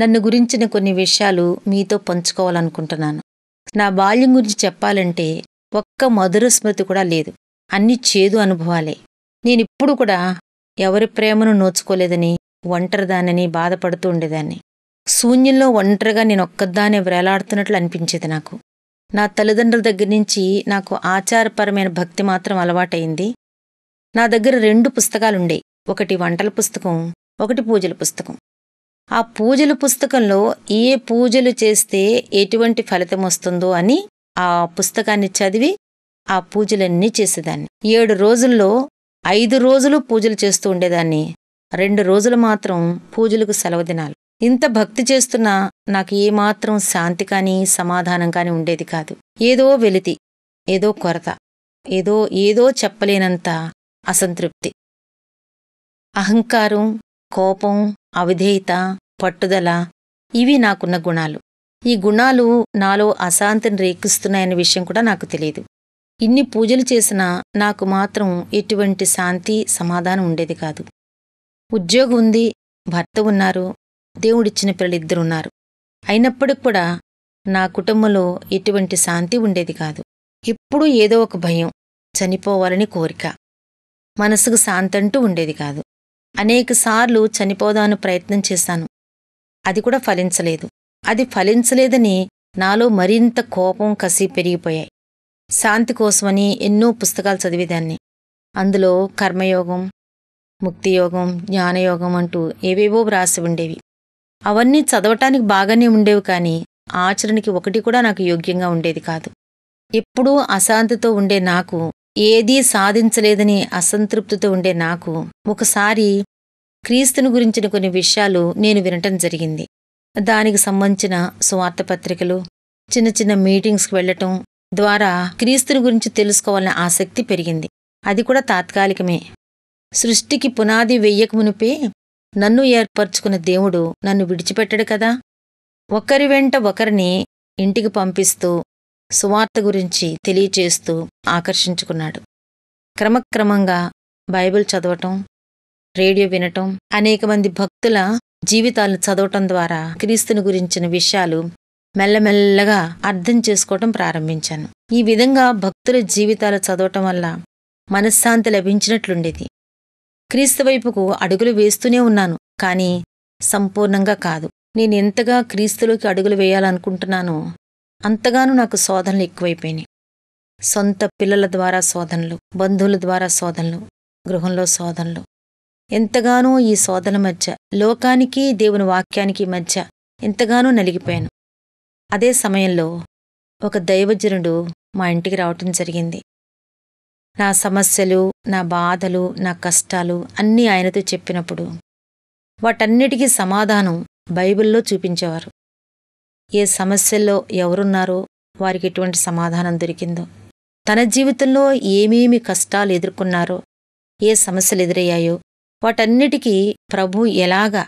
నన్ను గురించిన కొన్ని విషయాలు మీతో పంచుకోవాలనుకుంటున్నాను నా బాల్యం గురించి చెప్పాలంటే ఒక్క మధుర స్మృతి కూడా లేదు అన్ని చేదు అనుభవాలే నేనిప్పుడు కూడా ఎవరి ప్రేమను నోచుకోలేదని ఒంటరిదానని బాధపడుతూ ఉండేదాన్ని శూన్యంలో ఒంటరిగా నేను ఒక్కదానే వేలాడుతున్నట్లు అనిపించేది నాకు నా తల్లిదండ్రుల దగ్గర నుంచి నాకు ఆచారపరమైన భక్తి మాత్రం అలవాటైంది నా దగ్గర రెండు పుస్తకాలుండే ఒకటి వంటల పుస్తకం ఒకటి పూజల పుస్తకం ఆ పూజల పుస్తకంలో ఏ పూజలు చేస్తే ఎటువంటి ఫలితం వస్తుందో అని ఆ పుస్తకాన్ని చదివి ఆ పూజలన్నీ చేసేదాన్ని ఏడు రోజుల్లో ఐదు రోజులు పూజలు చేస్తూ ఉండేదాన్ని రెండు రోజులు మాత్రం పూజలకు సెలవు దినాలు ఇంత భక్తి చేస్తున్నా నాకు ఏమాత్రం శాంతి కానీ సమాధానం కానీ ఉండేది కాదు ఏదో వెలితి ఏదో కొరత ఏదో ఏదో చెప్పలేనంత అసంతృప్తి అహంకారం కోపం అవిధేయత పట్టుదల ఇవి నాకున్న గుణాలు ఈ గుణాలు నాలో అశాంతిని రేకిస్తున్నాయనే విషయం కూడా నాకు తెలియదు ఇన్ని పూజలు చేసినా నాకు మాత్రం ఎటువంటి శాంతి సమాధానం ఉండేది కాదు ఉద్యోగం ఉంది భర్త ఉన్నారు దేవుడిచ్చిన పిల్లలిద్దరున్నారు అయినప్పటికి కూడా నా కుటుంబంలో ఎటువంటి శాంతి ఉండేది కాదు ఎప్పుడూ ఏదో ఒక భయం చనిపోవాలని కోరిక మనసుకు శాంతంటూ ఉండేది కాదు అనేకసార్లు చనిపోదాను ప్రయత్నం చేశాను అది కూడా ఫలించలేదు అది ఫలించలేదని నాలో మరింత కోపం కసి పెరిగిపోయాయి శాంతి కోసమని ఎన్నో పుస్తకాలు చదివేదాన్ని అందులో కర్మయోగం ముక్తియోగం జ్ఞానయోగం అంటూ ఏవేవో వ్రాసి ఉండేవి అవన్నీ చదవటానికి బాగానే ఉండేవి కానీ ఆచరణకి ఒకటి కూడా నాకు యోగ్యంగా ఉండేది కాదు ఎప్పుడూ అశాంతితో ఉండే నాకు ఏదీ సాధించలేదని అసంతృప్తితో ఉండే నాకు ఒకసారి క్రీస్తుని గురించిన కొన్ని విషయాలు నేను వినటం జరిగింది దానికి సంబంధించిన సువార్త పత్రికలు చిన్న చిన్న మీటింగ్స్కి వెళ్లటం ద్వారా క్రీస్తుని గురించి తెలుసుకోవాలనే ఆసక్తి పెరిగింది అది కూడా తాత్కాలికమే సృష్టికి పునాది వెయ్యకమునిపే నన్ను ఏర్పరచుకున్న దేవుడు నన్ను విడిచిపెట్టడు కదా ఒకరి వెంట ఒకరిని ఇంటికి పంపిస్తూ సువార్త గురించి తెలియచేస్తూ ఆకర్షించుకున్నాడు క్రమక్రమంగా బైబిల్ చదవటం రేడియో వినటం అనేక మంది భక్తుల జీవితాలను చదవటం ద్వారా క్రీస్తుని గురించిన విషయాలు మెల్లమెల్లగా అర్థం చేసుకోవటం ప్రారంభించాను ఈ విధంగా భక్తుల జీవితాలు చదవటం వల్ల మనశ్శాంతి లభించినట్లుండేది క్రీస్తు వైపుకు అడుగులు వేస్తూనే ఉన్నాను కానీ సంపూర్ణంగా కాదు నేను ఎంతగా క్రీస్తులోకి అడుగులు వేయాలనుకుంటున్నానో అంతగానూ నాకు శోధనలు ఎక్కువైపోయినాయి సొంత పిల్లల ద్వారా శోధనలు బంధువుల ద్వారా శోధనలు గృహంలో శోధనలు ఎంతగానో ఈ శోధన మధ్య లోకానికి దేవుని వాక్యానికి మధ్య ఎంతగానో నలిగిపోయాను అదే సమయంలో ఒక దైవజనుడు మా ఇంటికి రావటం జరిగింది నా సమస్యలు నా బాధలు నా కష్టాలు అన్నీ ఆయనతో చెప్పినప్పుడు వాటన్నిటికీ సమాధానం బైబిల్లో చూపించేవారు ఏ సమస్యల్లో ఎవరున్నారో వారికి ఎటువంటి సమాధానం దొరికిందో తన జీవితంలో ఏమేమి కష్టాలు ఎదుర్కొన్నారో ఏ సమస్యలు ఎదురయ్యాయో వాటన్నిటికీ ప్రభు ఎలాగా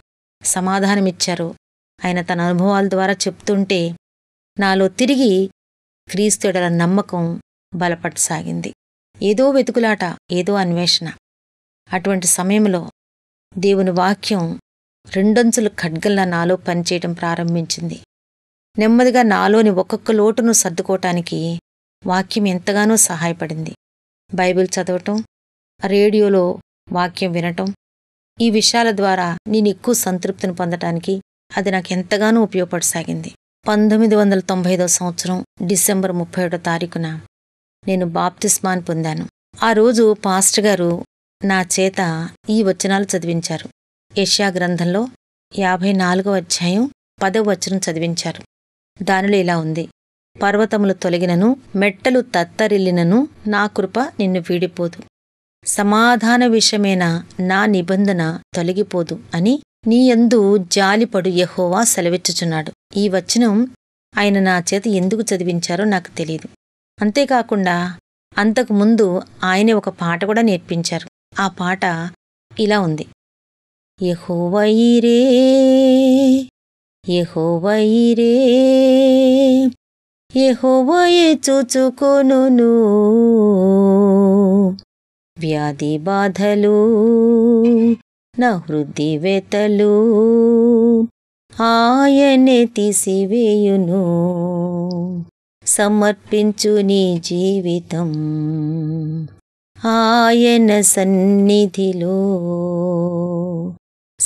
సమాధానమిచ్చారో ఆయన తన అనుభవాల ద్వారా చెప్తుంటే నాలో తిరిగి క్రీస్తుడల నమ్మకం బలపడసాగింది ఏదో వెతుకులాట ఏదో అన్వేషణ అటువంటి సమయంలో దేవుని వాక్యం రెండంచులు ఖడ్గల్లా నాలో పనిచేయటం ప్రారంభించింది నెమ్మదిగా నాలోని ఒక్కొక్క లోటును సర్దుకోవటానికి వాక్యం ఎంతగానో సహాయపడింది బైబిల్ చదవటం రేడియోలో వాక్యం వినటం ఈ విషయాల ద్వారా నేను ఎక్కువ సంతృప్తిని పొందటానికి అది నాకు ఎంతగానో ఉపయోగపడసాగింది పంతొమ్మిది వందల తొంభై ఐదో సంవత్సరం డిసెంబర్ ముప్పై ఒకటో తారీఖున నేను బాప్తిస్మాన్ పొందాను ఆ రోజు పాస్టర్ గారు నా చేత ఈ వచనాలు చదివించారు ఏషియా గ్రంథంలో యాభై నాలుగో అధ్యాయం పదవ వచనం చదివించారు దానిలో ఇలా ఉంది పర్వతములు తొలగినను మెట్టలు తత్తరిల్లినను నా కృప నిన్ను వీడిపోదు సమాధాన విషయమైన నా నిబంధన తొలగిపోదు అని నీయందు జాలిపడు యహోవా సెలవిచ్చుచున్నాడు ఈ వచనం ఆయన నా చేత ఎందుకు చదివించారో నాకు తెలియదు అంతేకాకుండా అంతకుముందు ఆయనే ఒక పాట కూడా నేర్పించారు ఆ పాట ఇలా ఉంది యహోవైరే యహోవైరే యహోవయే చూచుకొను వ్యాధి బాధలు నా హృద్ధి వెతలు ఆయనే తీసివేయును సమర్పించు నీ జీవితం ఆయన సన్నిధిలో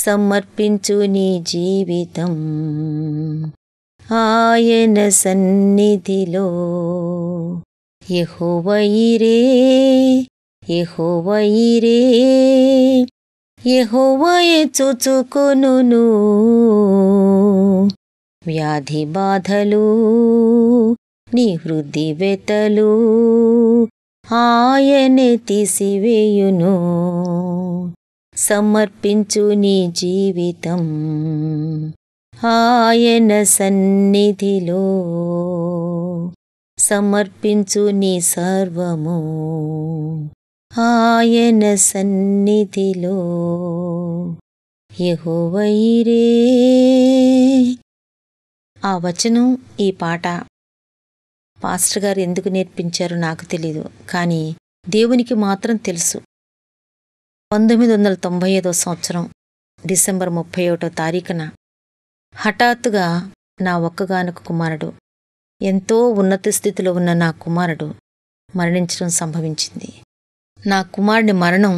సమర్పించు నీ జీవితం ఆయన సన్నిధిలో ఎహోవైరే ఎహోవైరే ఎహోవయ చూచుకొను వ్యాధి బాధలు నీ హృది వెతలు ఆయనే తీసివేయును సమర్పించు నీ జీవితం ఆయన సన్నిధిలో సమర్పించు నీ సర్వము ఆయన సన్నిధిలో యహోవైరే ఆ వచనం ఈ పాట పాస్టర్ గారు ఎందుకు నేర్పించారో నాకు తెలీదు కానీ దేవునికి మాత్రం తెలుసు పంతొమ్మిది వందల తొంభై ఐదో సంవత్సరం డిసెంబర్ ముప్పై ఒకటో తారీఖున హఠాత్తుగా నా ఒక్కగానొక కుమారుడు ఎంతో ఉన్నత స్థితిలో ఉన్న నా కుమారుడు మరణించడం సంభవించింది నా కుమారుని మరణం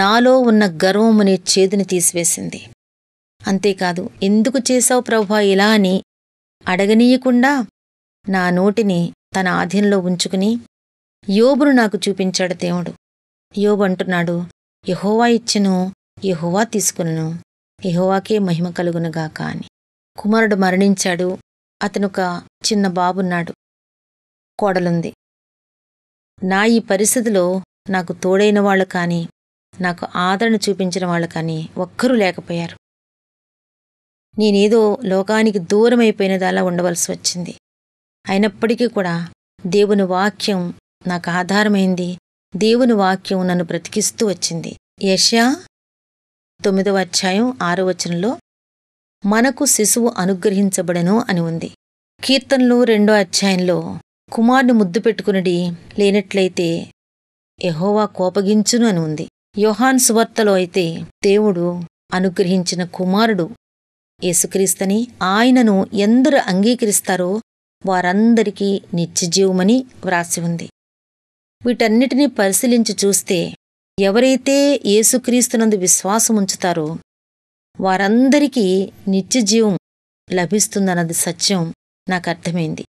నాలో ఉన్న గర్వం అనే చేదుని తీసివేసింది అంతేకాదు ఎందుకు చేశావు ప్రభా ఇలా అని అడగనీయకుండా నా నోటిని తన ఆధీనంలో ఉంచుకుని యోబును నాకు చూపించాడు దేవుడు యోబు అంటున్నాడు యహోవా ఇచ్చను యహోవా తీసుకును యహోవాకే మహిమ కలుగునుగాక అని కుమారుడు మరణించాడు అతనొక చిన్న బాబున్నాడు కోడలుంది నా ఈ పరిస్థితిలో నాకు తోడైన వాళ్ళు కానీ నాకు ఆదరణ చూపించిన వాళ్ళు కానీ ఒక్కరూ లేకపోయారు నేనేదో లోకానికి దూరమైపోయినది అలా ఉండవలసి వచ్చింది అయినప్పటికీ కూడా దేవుని వాక్యం నాకు ఆధారమైంది దేవుని వాక్యం నన్ను బ్రతికిస్తూ వచ్చింది యష్యా తొమ్మిదవ అధ్యాయం ఆరో వచనంలో మనకు శిశువు అనుగ్రహించబడను అని ఉంది కీర్తనలు రెండో అధ్యాయంలో కుమారుని ముద్దు పెట్టుకునడి లేనట్లయితే ఎహోవా కోపగించును అని ఉంది యోహాన్ సువర్తలో అయితే దేవుడు అనుగ్రహించిన కుమారుడు యేసుక్రీస్తని ఆయనను ఎందరు అంగీకరిస్తారో వారందరికీ నిత్యజీవమని వ్రాసి ఉంది వీటన్నిటినీ పరిశీలించి చూస్తే ఎవరైతే యేసుక్రీస్తునందు విశ్వాసం ఉంచుతారో వారందరికీ నిత్యజీవం లభిస్తుందన్నది సత్యం నాకు అర్థమైంది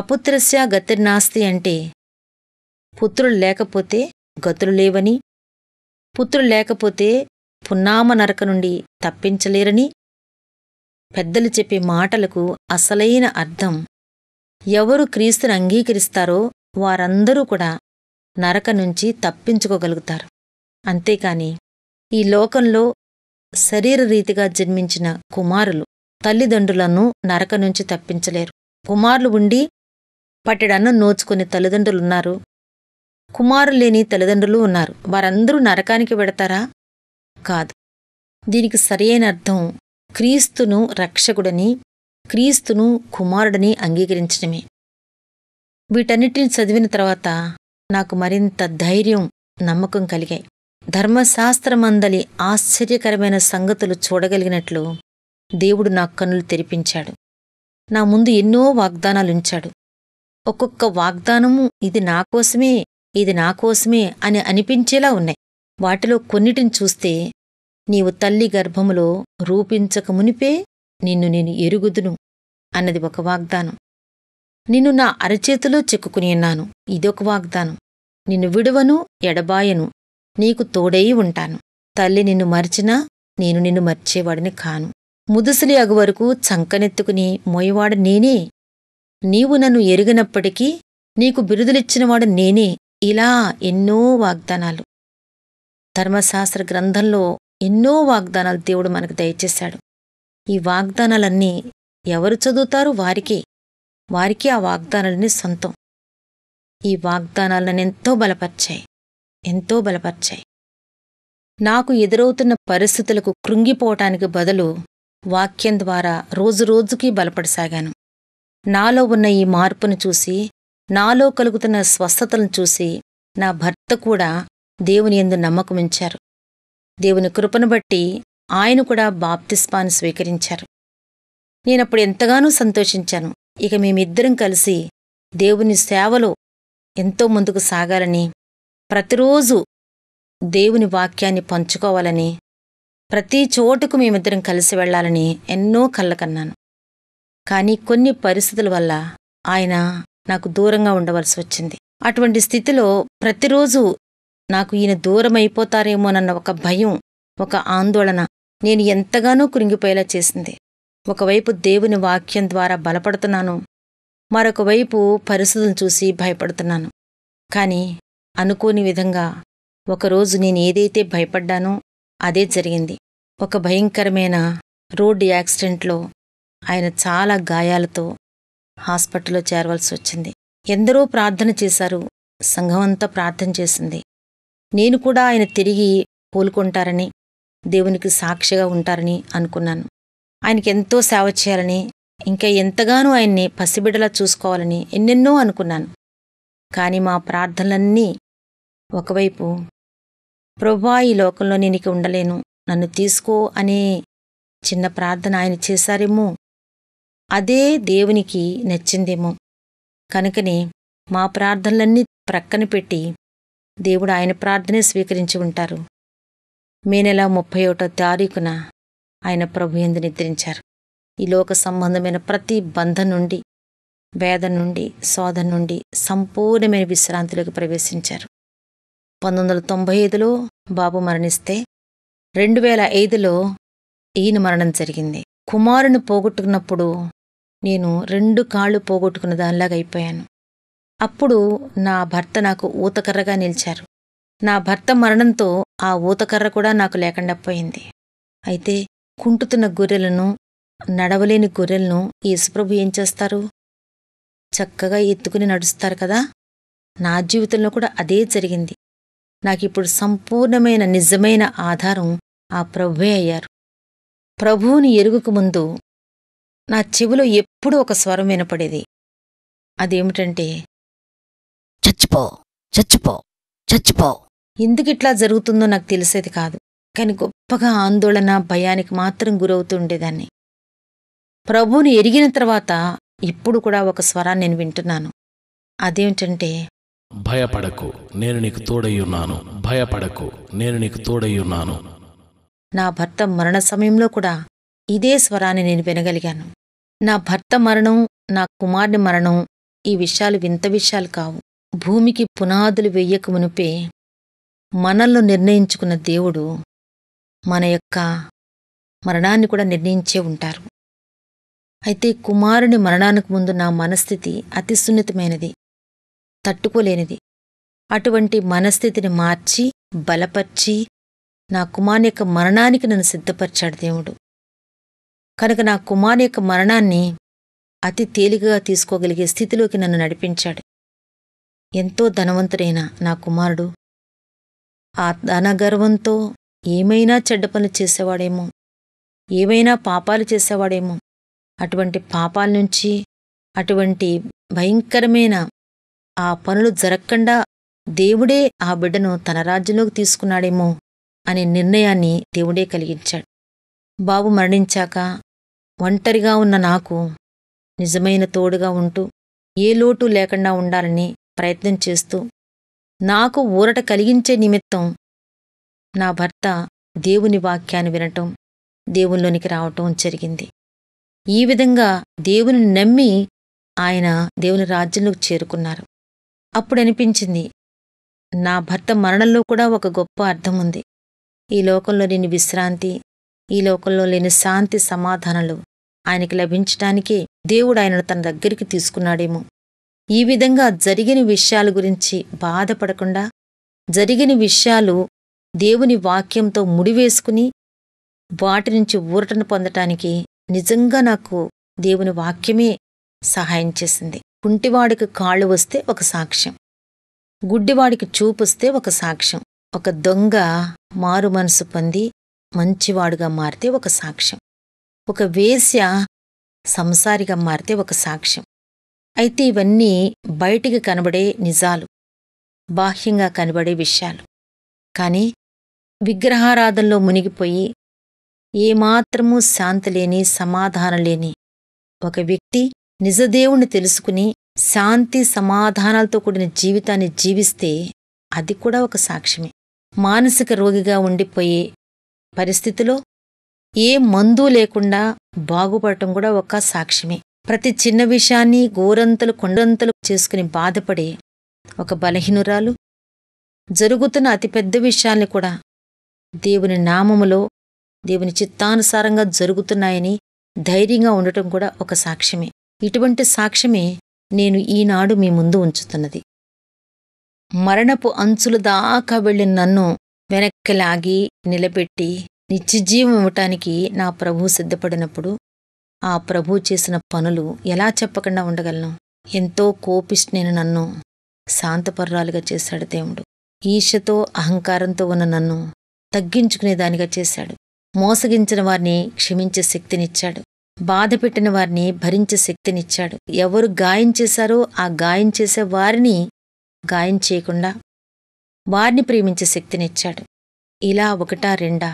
అపుత్రస్య గతిర్నాస్తి అంటే పుత్రులు లేకపోతే గతులు లేవని పుత్రులు లేకపోతే పున్నామ నరక నుండి తప్పించలేరని పెద్దలు చెప్పే మాటలకు అసలైన అర్థం ఎవరు క్రీస్తుని అంగీకరిస్తారో వారందరూ కూడా నరక నుంచి తప్పించుకోగలుగుతారు అంతేకాని ఈ లోకంలో శరీరరీతిగా జన్మించిన కుమారులు తల్లిదండ్రులను నరక నుంచి తప్పించలేరు కుమారులు ఉండి పట్టెడన్నం నోచుకునే తల్లిదండ్రులున్నారు కుమారులు లేని తల్లిదండ్రులు ఉన్నారు వారందరూ నరకానికి వెడతారా కాదు దీనికి సరియైన అర్థం క్రీస్తును రక్షకుడని క్రీస్తును కుమారుడని అంగీకరించడమే వీటన్నిటిని చదివిన తర్వాత నాకు మరింత ధైర్యం నమ్మకం కలిగాయి ధర్మశాస్త్రమందలి ఆశ్చర్యకరమైన సంగతులు చూడగలిగినట్లు దేవుడు నా కన్నులు తెరిపించాడు నా ముందు ఎన్నో వాగ్దానాలుంచాడు ఒక్కొక్క వాగ్దానము ఇది నా కోసమే ఇది నా కోసమే అని అనిపించేలా ఉన్నాయి వాటిలో కొన్నిటిని చూస్తే నీవు తల్లి గర్భములో రూపించక మునిపే నిన్ను నేను ఎరుగుదును అన్నది ఒక వాగ్దానం నిన్ను నా అరచేతిలో చిక్కుకుని ఉన్నాను ఇదొక వాగ్దానం నిన్ను విడువను ఎడబాయను నీకు తోడై ఉంటాను తల్లి నిన్ను మరిచినా నేను నిన్ను మర్చేవాడిని కాను ముదుసులి అగు వరకు చంకనెత్తుకుని మోయవాడు నేనే నీవు నన్ను ఎరిగినప్పటికీ నీకు బిరుదులిచ్చినవాడు నేనే ఇలా ఎన్నో వాగ్దానాలు ధర్మశాస్త్ర గ్రంథంలో ఎన్నో వాగ్దానాలు దేవుడు మనకు దయచేశాడు ఈ వాగ్దానాలన్నీ ఎవరు చదువుతారు వారికే వారికి ఆ వాగ్దానాలని సొంతం ఈ వాగ్దానాలను ఎంతో బలపరిచాయి ఎంతో బలపరిచాయి నాకు ఎదురవుతున్న పరిస్థితులకు కృంగిపోవటానికి బదులు వాక్యం ద్వారా రోజురోజుకీ బలపడసాగాను నాలో ఉన్న ఈ మార్పును చూసి నాలో కలుగుతున్న స్వస్థతలను చూసి నా భర్త కూడా దేవుని ఎందు నమ్మకమించారు దేవుని కృపను బట్టి ఆయన కూడా బాప్తిస్పాను స్వీకరించారు నేనప్పుడు ఎంతగానో సంతోషించాను ఇక మేమిద్దరం కలిసి దేవుని సేవలో ఎంతో ముందుకు సాగాలని ప్రతిరోజు దేవుని వాక్యాన్ని పంచుకోవాలని ప్రతి చోటుకు మేమిద్దరం కలిసి వెళ్ళాలని ఎన్నో కళ్ళకన్నాను కానీ కొన్ని పరిస్థితుల వల్ల ఆయన నాకు దూరంగా ఉండవలసి వచ్చింది అటువంటి స్థితిలో ప్రతిరోజు నాకు ఈయన దూరం అయిపోతారేమోనన్న ఒక భయం ఒక ఆందోళన నేను ఎంతగానో కురింగిపోయేలా చేసింది ఒకవైపు దేవుని వాక్యం ద్వారా బలపడుతున్నాను మరొకవైపు పరిస్థితులను చూసి భయపడుతున్నాను కానీ అనుకోని విధంగా ఒకరోజు నేను ఏదైతే భయపడ్డానో అదే జరిగింది ఒక భయంకరమైన రోడ్డు యాక్సిడెంట్లో ఆయన చాలా గాయాలతో హాస్పిటల్లో చేరవలసి వచ్చింది ఎందరో ప్రార్థన చేశారు సంఘమంతా ప్రార్థన చేసింది నేను కూడా ఆయన తిరిగి పోలుకుంటారని దేవునికి సాక్షిగా ఉంటారని అనుకున్నాను ఆయనకి ఎంతో సేవ చేయాలని ఇంకా ఎంతగానో ఆయన్ని పసిబిడలా చూసుకోవాలని ఎన్నెన్నో అనుకున్నాను కానీ మా ప్రార్థనలన్నీ ఒకవైపు ప్రభా ఈ లోకంలో నేనికి ఉండలేను నన్ను తీసుకో అనే చిన్న ప్రార్థన ఆయన చేశారేమో అదే దేవునికి నచ్చిందేమో కనుకనే మా ప్రార్థనలన్నీ ప్రక్కన పెట్టి దేవుడు ఆయన ప్రార్థనే స్వీకరించి ఉంటారు మే నెల ముప్పై ఒకటో తారీఖున ఆయన ప్రభు ఎందు నిద్రించారు ఈ లోక సంబంధమైన ప్రతి బంధం నుండి వేద నుండి శోధ నుండి సంపూర్ణమైన విశ్రాంతిలోకి ప్రవేశించారు పంతొమ్మిది వందల తొంభై ఐదులో బాబు మరణిస్తే రెండు వేల ఐదులో ఈయన మరణం జరిగింది కుమారుని పోగొట్టుకున్నప్పుడు నేను రెండు కాళ్ళు పోగొట్టుకున్న దానిలాగా అయిపోయాను అప్పుడు నా భర్త నాకు ఊతకర్రగా నిలిచారు నా భర్త మరణంతో ఆ ఊతకర్ర కూడా నాకు లేకుండా పోయింది అయితే కుంటుతున్న గొర్రెలను నడవలేని గొర్రెలను యేసుప్రభు ఏం చేస్తారు చక్కగా ఎత్తుకుని నడుస్తారు కదా నా జీవితంలో కూడా అదే జరిగింది నాకిప్పుడు సంపూర్ణమైన నిజమైన ఆధారం ఆ ప్రభువే అయ్యారు ప్రభువుని ఎరుగుకు ముందు నా చెవిలో ఎప్పుడూ ఒక స్వరం వినపడేది అదేమిటంటే చచ్చిపో చచ్చిపో చచ్చిపో ఎందుకిట్లా ఇట్లా జరుగుతుందో నాకు తెలిసేది కాదు కానీ గొప్పగా ఆందోళన భయానికి మాత్రం గురవుతుండేదాన్ని ప్రభువుని ఎరిగిన తర్వాత ఇప్పుడు కూడా ఒక స్వరాన్ని నేను వింటున్నాను అదేమిటంటే భయపడకు నేను నీకు తోడయ్యున్నాను భయపడకు నేను నీకు తోడయ్యున్నాను నా భర్త మరణ సమయంలో కూడా ఇదే స్వరాన్ని నేను వినగలిగాను నా భర్త మరణం నా కుమారుని మరణం ఈ విషయాలు వింత విషయాలు కావు భూమికి పునాదులు వెయ్యక మునిపే మనల్ని నిర్ణయించుకున్న దేవుడు మన యొక్క మరణాన్ని కూడా నిర్ణయించే ఉంటారు అయితే కుమారుని మరణానికి ముందు నా మనస్థితి అతి సున్నితమైనది తట్టుకోలేనిది అటువంటి మనస్థితిని మార్చి బలపరిచి నా కుమార్ యొక్క మరణానికి నన్ను సిద్ధపరిచాడు దేవుడు కనుక నా కుమార్ యొక్క మరణాన్ని అతి తేలికగా తీసుకోగలిగే స్థితిలోకి నన్ను నడిపించాడు ఎంతో ధనవంతుడైన నా కుమారుడు ఆ ధనగర్వంతో ఏమైనా చెడ్డ పనులు చేసేవాడేమో ఏమైనా పాపాలు చేసేవాడేమో అటువంటి పాపాల నుంచి అటువంటి భయంకరమైన ఆ పనులు జరగకుండా దేవుడే ఆ బిడ్డను తన రాజ్యంలోకి తీసుకున్నాడేమో అనే నిర్ణయాన్ని దేవుడే కలిగించాడు బాబు మరణించాక ఒంటరిగా ఉన్న నాకు నిజమైన తోడుగా ఉంటూ ఏ లోటు లేకుండా ఉండాలని ప్రయత్నం చేస్తూ నాకు ఊరట కలిగించే నిమిత్తం నా భర్త దేవుని వాక్యాన్ని వినటం దేవుల్లోనికి రావటం జరిగింది ఈ విధంగా దేవుని నమ్మి ఆయన దేవుని రాజ్యంలోకి చేరుకున్నారు అప్పుడనిపించింది నా భర్త మరణంలో కూడా ఒక గొప్ప అర్థం ఉంది ఈ లోకంలో లేని విశ్రాంతి ఈ లోకంలో లేని శాంతి సమాధానాలు ఆయనకి లభించటానికే దేవుడు ఆయనను తన దగ్గరికి తీసుకున్నాడేమో ఈ విధంగా జరిగిన విషయాల గురించి బాధపడకుండా జరిగిన విషయాలు దేవుని వాక్యంతో ముడివేసుకుని వాటి నుంచి ఊరటను పొందటానికి నిజంగా నాకు దేవుని వాక్యమే సహాయం చేసింది కుంటివాడికి కాళ్ళు వస్తే ఒక సాక్ష్యం గుడ్డివాడికి చూపొస్తే ఒక సాక్ష్యం ఒక దొంగ మారు మనసు పొంది మంచివాడుగా మారితే ఒక సాక్ష్యం ఒక వేశ్య సంసారిగా మారితే ఒక సాక్ష్యం అయితే ఇవన్నీ బయటికి కనబడే నిజాలు బాహ్యంగా కనబడే విషయాలు కానీ విగ్రహారాధనలో మునిగిపోయి ఏమాత్రమూ శాంతి లేని సమాధానం లేని ఒక వ్యక్తి నిజదేవుణ్ణి తెలుసుకుని శాంతి సమాధానాలతో కూడిన జీవితాన్ని జీవిస్తే అది కూడా ఒక సాక్ష్యమే మానసిక రోగిగా ఉండిపోయే పరిస్థితిలో ఏ మందు లేకుండా బాగుపడటం కూడా ఒక సాక్ష్యమే ప్రతి చిన్న విషయాన్ని గోరంతలు కొండంతలు చేసుకుని బాధపడే ఒక బలహీనురాలు జరుగుతున్న అతిపెద్ద విషయాల్ని కూడా దేవుని నామములో దేవుని చిత్తానుసారంగా జరుగుతున్నాయని ధైర్యంగా ఉండటం కూడా ఒక సాక్ష్యమే ఇటువంటి సాక్ష్యమే నేను ఈనాడు మీ ముందు ఉంచుతున్నది మరణపు అంచులు దాకా వెళ్ళిన నన్ను వెనక్కి లాగి నిలబెట్టి నిత్యజీవం ఇవ్వటానికి నా ప్రభు సిద్ధపడినప్పుడు ఆ ప్రభు చేసిన పనులు ఎలా చెప్పకుండా ఉండగలను ఎంతో కోపిష్ నేను నన్ను శాంతపర్రాలుగా చేశాడు దేవుడు ఈశతో అహంకారంతో ఉన్న నన్ను తగ్గించుకునేదానిగా చేశాడు మోసగించిన వారిని క్షమించే శక్తినిచ్చాడు బాధ పెట్టిన వారిని భరించే శక్తినిచ్చాడు ఎవరు గాయం చేశారో ఆ గాయం చేసే వారిని గాయం చేయకుండా వారిని ప్రేమించే శక్తినిచ్చాడు ఇలా ఒకటా రెండా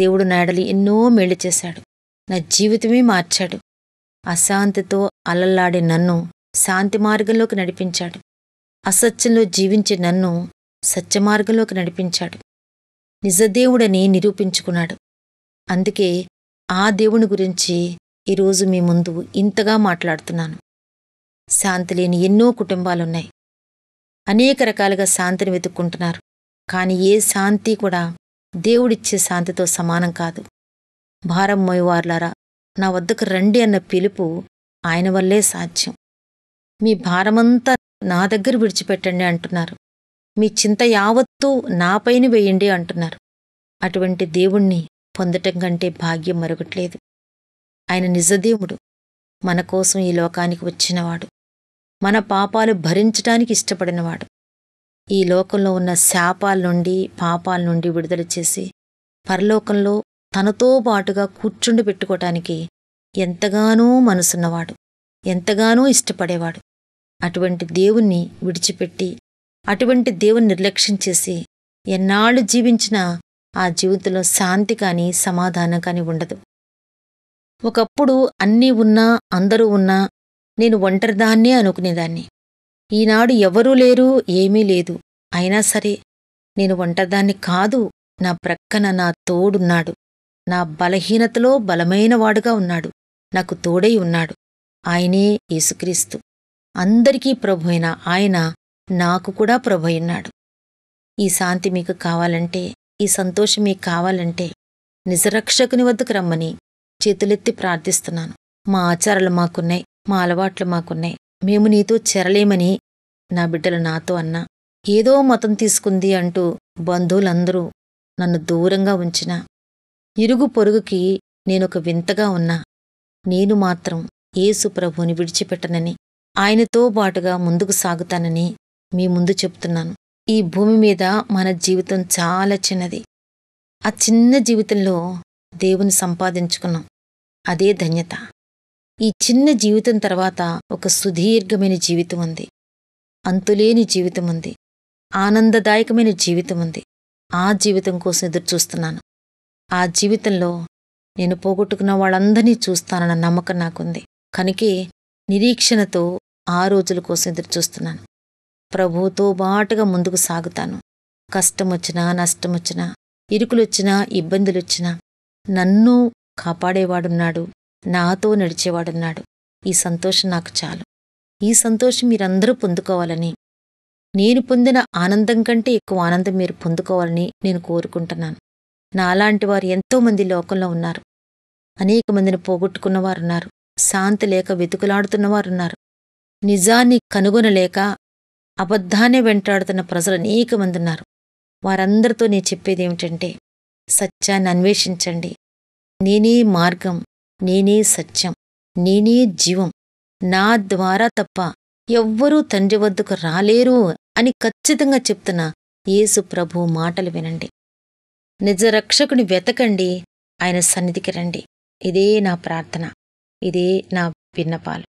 దేవుడు నాడలి ఎన్నో మేలు చేశాడు నా జీవితమే మార్చాడు అశాంతితో అలల్లాడే నన్ను శాంతి మార్గంలోకి నడిపించాడు అసత్యంలో జీవించే నన్ను సత్యమార్గంలోకి నడిపించాడు నిజదేవుడని నిరూపించుకున్నాడు అందుకే ఆ దేవుని గురించి ఈరోజు మీ ముందు ఇంతగా మాట్లాడుతున్నాను శాంతి లేని ఎన్నో కుటుంబాలున్నాయి అనేక రకాలుగా శాంతిని వెతుక్కుంటున్నారు కానీ ఏ శాంతి కూడా దేవుడిచ్చే శాంతితో సమానం కాదు భారం మోయవార్లారా నా వద్దకు రండి అన్న పిలుపు ఆయన వల్లే సాధ్యం మీ భారమంతా నా దగ్గర విడిచిపెట్టండి అంటున్నారు మీ చింత యావత్తూ నాపైన వేయండి అంటున్నారు అటువంటి దేవుణ్ణి పొందటం కంటే భాగ్యం మరొకట్లేదు ఆయన నిజదేవుడు మన కోసం ఈ లోకానికి వచ్చినవాడు మన పాపాలు భరించటానికి ఇష్టపడినవాడు ఈ లోకంలో ఉన్న శాపాల నుండి పాపాల నుండి విడుదల చేసి పరలోకంలో తనతో పాటుగా కూర్చుండి పెట్టుకోవటానికి ఎంతగానో మనసున్నవాడు ఎంతగానో ఇష్టపడేవాడు అటువంటి దేవుణ్ణి విడిచిపెట్టి అటువంటి దేవుని నిర్లక్ష్యం చేసి ఎన్నాళ్ళు జీవించినా ఆ జీవితంలో శాంతి కానీ సమాధానం కానీ ఉండదు ఒకప్పుడు అన్నీ ఉన్నా అందరూ ఉన్నా నేను ఒంటరిదాన్నే అనుకునేదాన్ని ఈనాడు ఎవరూ లేరు ఏమీ లేదు అయినా సరే నేను ఒంటరిదాన్ని కాదు నా ప్రక్కన నా తోడున్నాడు నా బలహీనతలో బలమైన వాడుగా ఉన్నాడు నాకు తోడై ఉన్నాడు ఆయనే యేసుక్రీస్తు అందరికీ ప్రభు అయిన ఆయన నాకు కూడా ప్రభు అయినాడు ఈ శాంతి మీకు కావాలంటే ఈ సంతోషం మీకు కావాలంటే నిజరక్షకుని వద్దకు రమ్మని చేతులెత్తి ప్రార్థిస్తున్నాను మా ఆచారాలు మాకున్నాయి మా అలవాట్లు మాకున్నాయి మేము నీతో చెరలేమని నా బిడ్డలు నాతో అన్నా ఏదో మతం తీసుకుంది అంటూ బంధువులందరూ నన్ను దూరంగా ఉంచిన ఇరుగు పొరుగుకి నేనొక వింతగా ఉన్నా నేను మాత్రం ఏసు ప్రభుని విడిచిపెట్టనని ఆయనతో బాటుగా ముందుకు సాగుతానని మీ ముందు చెప్తున్నాను ఈ భూమి మీద మన జీవితం చాలా చిన్నది ఆ చిన్న జీవితంలో దేవుని సంపాదించుకున్నాం అదే ధన్యత ఈ చిన్న జీవితం తర్వాత ఒక సుదీర్ఘమైన జీవితం ఉంది అంతులేని జీవితం ఉంది ఆనందదాయకమైన జీవితం ఉంది ఆ జీవితం కోసం ఎదురు చూస్తున్నాను ఆ జీవితంలో నేను పోగొట్టుకున్న వాళ్ళందరినీ చూస్తానన్న నమ్మకం నాకుంది కనుకే నిరీక్షణతో ఆ రోజుల కోసం ఎదురు చూస్తున్నాను ప్రభుతో బాటుగా ముందుకు సాగుతాను కష్టం వచ్చినా నష్టం వచ్చినా ఇరుకులొచ్చినా ఇబ్బందులొచ్చినా నన్ను కాపాడేవాడున్నాడు నాతో నడిచేవాడున్నాడు ఈ సంతోషం నాకు చాలు ఈ సంతోషం మీరందరూ పొందుకోవాలని నేను పొందిన ఆనందం కంటే ఎక్కువ ఆనందం మీరు పొందుకోవాలని నేను కోరుకుంటున్నాను నాలాంటి వారు ఎంతోమంది లోకంలో ఉన్నారు అనేక మందిని పోగొట్టుకున్నవారున్నారు శాంతి లేక వెతుకులాడుతున్నవారున్నారు నిజాన్ని కనుగొనలేక అబద్ధాన్ని వెంటాడుతున్న ప్రజలు అనేక మంది ఉన్నారు వారందరితో నేను చెప్పేది ఏమిటంటే సత్యాన్ని అన్వేషించండి నేనే మార్గం నేనే సత్యం నేనే జీవం నా ద్వారా తప్ప ఎవ్వరూ తండ్రి వద్దకు రాలేరు అని ఖచ్చితంగా చెప్తున్న యేసు ప్రభు మాటలు వినండి నిజ రక్షకుని వెతకండి ఆయన సన్నిధికి రండి ఇదే నా ప్రార్థన ఇదే నా విన్నపాలు